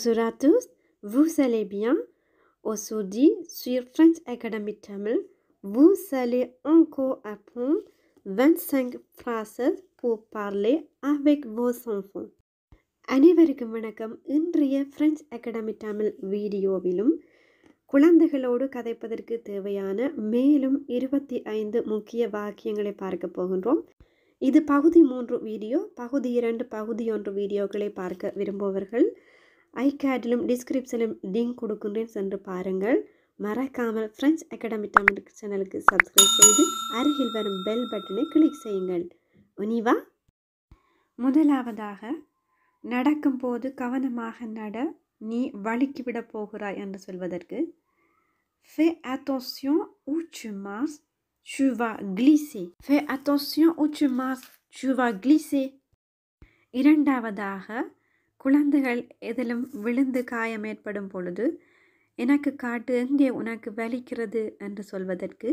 Bonjour à tous, vous allez bien Aujourd'hui, sur French Academy Tamil, vous allez encore apprendre 25 phrases pour parler avec vos enfants. அனைவருக்கும் வணக்கம் இன்றைய French academy Tamil வீடியோவிலும் குழந்தைகளோடு கதைப்பதற்கு தேவையான மேலும் இருபத்தி ஐந்து முக்கிய வாக்கியங்களை பார்க்க போகின்றோம் இது பகுதி மூன்று வீடியோ பகுதி இரண்டு பகுதி ஒன்று வீடியோக்களை பார்க்க விரும்புவவர்கள் ஐகேடிலும் டிஸ்கிரிப்ஷனிலும் லிங்க் கொடுக்கின்றேன் சென்று பாருங்கள் மறக்காமல் ஃப்ரெஞ்ச் அகாடமி தமிழ் சேனலுக்கு சப்ஸ்கிரைப் செய்து அருகில் வரும் பெல் பட்டனை கிளிக் செய்யுங்கள் உனிவா முதலாவதாக நடக்கும்போது கவனமாக நட நீ வழுக்கி விட போகிறாய் என்று சொல்வதற்கு Fais attention où tu marches, tu vas glisser. Fais attention où tu tu vas glisser. இரண்டாவதாக குழந்தைகள் எதிலும் விழுந்து காயம் ஏற்படும் பொழுது எனக்கு காட்டு எங்கே உனக்கு வலிக்கிறது என்று சொல்வதற்கு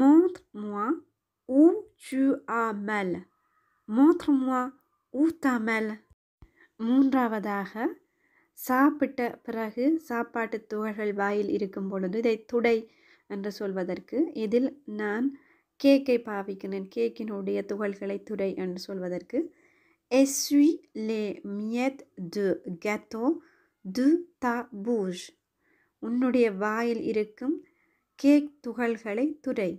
மோத் முவா ஊ சு ஆ மல் மோத்ரு முவா ஊத்தாமல் மூன்றாவதாக சாப்பிட்ட பிறகு சாப்பாட்டு துகள்கள் வாயில் இருக்கும் பொழுது இதை துடை என்று சொல்வதற்கு இதில் நான் கேக்கை பாவிக்கிறேன் கேக்கினுடைய துகள்களை துடை என்று சொல்வதற்கு Essuie les miettes de gâteau de ta bouche. உன்னுடைய வாயில் இருக்கும் கேக் துகள்களை துடை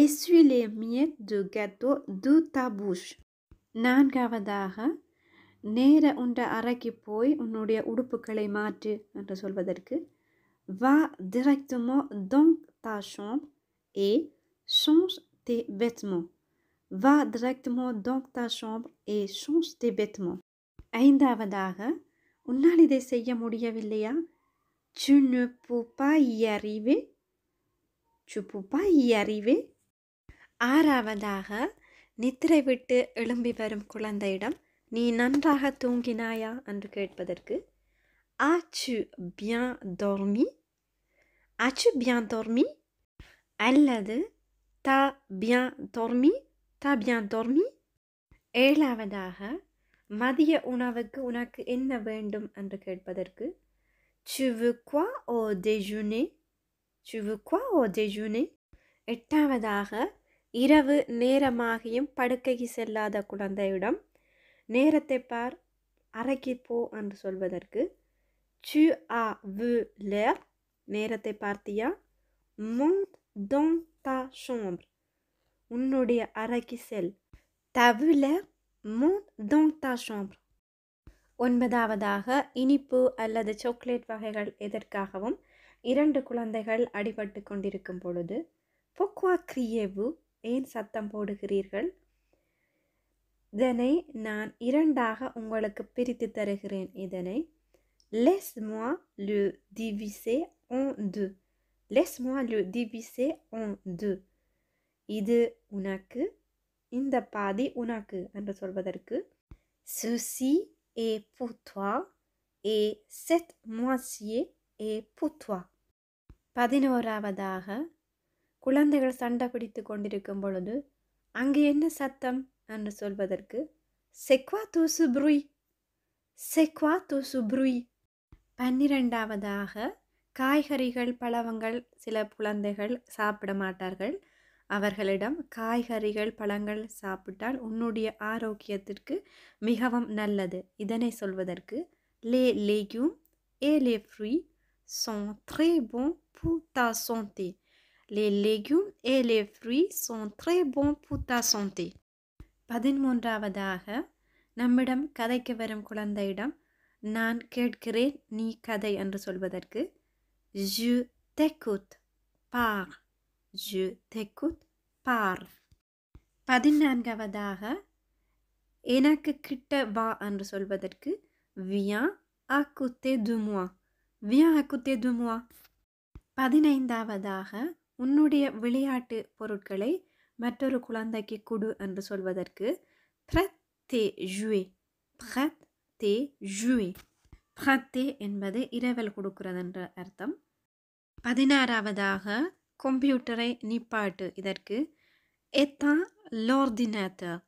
எஸ்வி லே மியட் டு கெட்டோ து த பூஷ் நான்காவதாக நேர உண்ட அறைக்கு போய் உன்னுடைய உடுப்புகளை மாற்று என்று சொல்வதற்கு வா டிரெக்டமோ தொங் தா ஷோம் ஏ ஷோஸ் தே வெத்மோ Va directement dans ta chambre et change tes vêtements. ஐந்தாவதாக உன்னால் இதை செய்ய முடியவில்லையா Tu ne peux pas y arriver. Tu peux pas y arriver. ஆறாவதாக நித்திரை விட்டு எழும்பி வரும் குழந்தையிடம் நீ நன்றாக தூங்கினாயா என்று கேட்பதற்கு ஆச்சு பியான் dormi? As-tu bien dormi? அல்லது தா பியான் dormi? தா பியான் தோர்மி ஏழாவதாக மதிய உணவுக்கு உனக்கு என்ன வேண்டும் என்று கேட்பதற்கு சுவுக்வா ஓ தேஜுனே சுவுக்வா ஓ தேஜுனே எட்டாவதாக இரவு நேரமாகியும் படுக்கைக்கு செல்லாத குழந்தையிடம் நேரத்தை பார் அறைக்கு போ என்று சொல்வதற்கு சு ஆ வு லேர் நேரத்தை பார்த்தியா மோன் டொன் தா ஷோம்பர் உன்னுடைய அறைக்கு செல் தவில மூன் தோங்தா ஒன்பதாவதாக இனிப்பு அல்லது சாக்லேட் வகைகள் எதற்காகவும் இரண்டு குழந்தைகள் அடிபட்டு கொண்டிருக்கும் பொழுது பொக்வா கிரியேவு ஏன் சத்தம் போடுகிறீர்கள் இதனை நான் இரண்டாக உங்களுக்கு பிரித்து தருகிறேன் இதனை லெஸ் மா லு திவிசே ஓ து லெஸ் மா லு திவிசே ஓ து இது உனக்கு இந்த பாதி உனக்கு என்று சொல்வதற்கு சுசி ஏ புத்வா ஏ செத் மாசியே ஏ புத்வா பதினோராவதாக குழந்தைகள் சண்டை பிடித்து கொண்டிருக்கும் பொழுது அங்கே என்ன சத்தம் என்று சொல்வதற்கு செக்வா தூசு புருய் செக்வா தூசு புருய் பன்னிரெண்டாவதாக காய்கறிகள் பழவங்கள் சில குழந்தைகள் சாப்பிட மாட்டார்கள் அவர்களிடம் காய்கறிகள் பழங்கள் சாப்பிட்டால் உன்னுடைய ஆரோக்கியத்திற்கு மிகவும் நல்லது இதனை சொல்வதற்கு லே லேக்யூம் ஏ லே ஃப்ரூ sont த்ரே போம் pour ta santé. Les légumes et les fruits sont très bons pour பதிமூன்றாவதாக நம்மிடம் கதைக்கு வரும் குழந்தையிடம் நான் கேட்கிறேன் நீ கதை என்று சொல்வதற்கு ஜு தெக்குத் பா ஜு தெக்குத் பார் பதினான்காவதாக எனக்கு கிட்ட வா என்று சொல்வதற்கு வியா அக்குத்தே துமுவா வியா அக்குத்தே துமுவா பதினைந்தாவதாக உன்னுடைய விளையாட்டு பொருட்களை மற்றொரு குழந்தைக்கு கொடு என்று சொல்வதற்கு பிரத் தே ஜுவே பிரத் தே ஜுவே பிரத்தே என்பது இரவல் கொடுக்கிறது என்ற அர்த்தம் பதினாறாவதாக கம்ப்யூட்டரை நிப்பாட்டு இதற்கு எத்தான் லோர்டினேட்டர்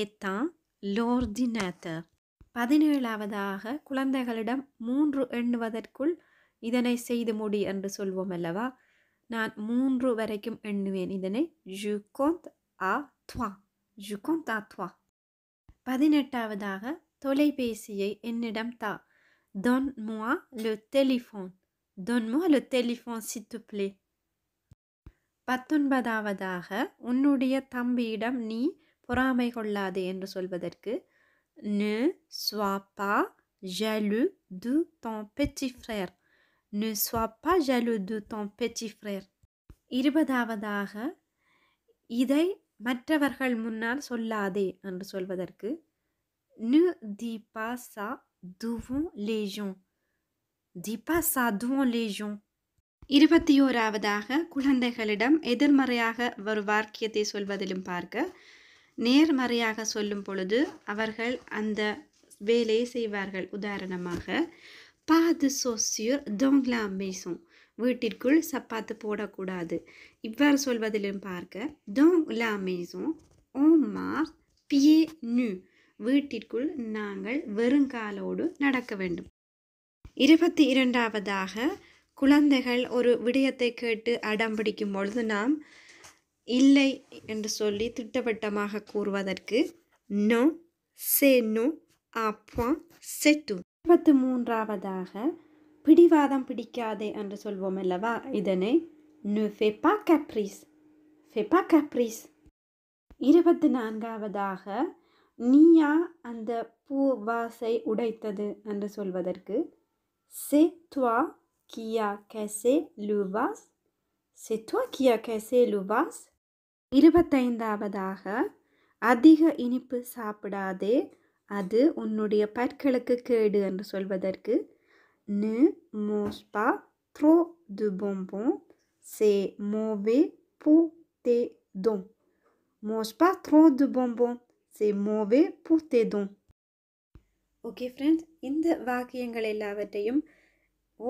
எத்தான் லோர்டினேட்டர் பதினேழாவதாக குழந்தைகளிடம் மூன்று எண்ணுவதற்குள் இதனை செய்து முடி என்று சொல்வோம் அல்லவா நான் மூன்று வரைக்கும் எண்ணுவேன் இதனை ஜுகோந்த் ஆ துவா ஜுகோந்த் ஆ துவா பதினெட்டாவதாக தொலைபேசியை என்னிடம் தா தொன் முவா லு டெலிஃபோன் தொன் முவா லு டெலிஃபோன் சித்துப்ளே பத்தொன்பதாவதாக உன்னுடைய தம்பியிடம் நீ பொறாமை கொள்ளாதே என்று சொல்வதற்கு நு ஸ்வாப்பா ஜலு து தோம் பெச்சி ஃப்ரேர் நு ஸ்வாப்பா ஜலு து தோம் பெச்சி ஃப்ரேர் இருபதாவதாக இதை மற்றவர்கள் முன்னால் சொல்லாதே என்று சொல்வதற்கு நு தீபா சா துவும் லேஜோன் தீபா சா துவும் லேஜோன் இருபத்தி ஓராவதாக குழந்தைகளிடம் எதிர்மறையாக ஒரு வாக்கியத்தை சொல்வதிலும் பார்க்க நேர்மறையாக சொல்லும் பொழுது அவர்கள் அந்த வேலையை செய்வார்கள் உதாரணமாக பாது சோசியூர் டோங்லா மேசும் வீட்டிற்குள் சப்பாத்து போடக்கூடாது இவ்வாறு சொல்வதிலும் பார்க்க டோங் லா மேசும் ஓம்மா பியே நு வீட்டிற்குள் நாங்கள் வெறுங்காலோடு நடக்க வேண்டும் இருபத்தி இரண்டாவதாக குழந்தைகள் ஒரு விடயத்தை கேட்டு அடம் பிடிக்கும் பொழுது நாம் இல்லை என்று சொல்லி திட்டவட்டமாக கூறுவதற்கு நோ சே நோ ஆப்வா செட்டு இருபத்தி மூன்றாவதாக பிடிவாதம் பிடிக்காதே என்று சொல்வோம் அல்லவா இதனை நு ஃபெப்பா கேப்ரிஸ் ஃபெப்பா கேப்ரிஸ் இருபத்தி நான்காவதாக நீயா அந்த பூ வாசை உடைத்தது என்று சொல்வதற்கு செ துவா qui a cassé le vase? C'est toi qui a cassé le vase? இருபத்தைந்தாவதாக அதிக இனிப்பு சாப்பிடாதே அது உன்னுடைய பற்களுக்கு கேடு என்று சொல்வதற்கு நு மோஸ்பா த்ரோ து பொம்பொன் சே மோவே பூ தே தொன் மோஸ்பா த்ரோ து பொம்பொன் சே மோவே பூ தே தொன் ஓகே ஃப்ரெண்ட்ஸ் இந்த வாக்கியங்கள் எல்லாவற்றையும்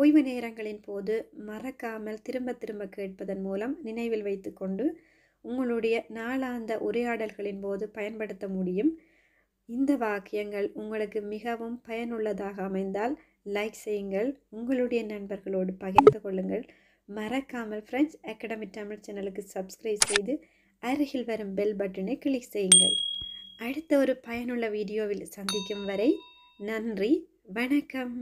ஓய்வு நேரங்களின் போது மறக்காமல் திரும்ப திரும்ப கேட்பதன் மூலம் நினைவில் வைத்துக்கொண்டு உங்களுடைய நாளாந்த உரையாடல்களின் போது பயன்படுத்த முடியும் இந்த வாக்கியங்கள் உங்களுக்கு மிகவும் பயனுள்ளதாக அமைந்தால் லைக் செய்யுங்கள் உங்களுடைய நண்பர்களோடு பகிர்ந்து கொள்ளுங்கள் மறக்காமல் ஃப்ரெண்ட்ஸ் அகாடமி தமிழ் சேனலுக்கு சப்ஸ்கிரைப் செய்து அருகில் வரும் பெல் பட்டனை கிளிக் செய்யுங்கள் அடுத்த ஒரு பயனுள்ள வீடியோவில் சந்திக்கும் வரை நன்றி வணக்கம்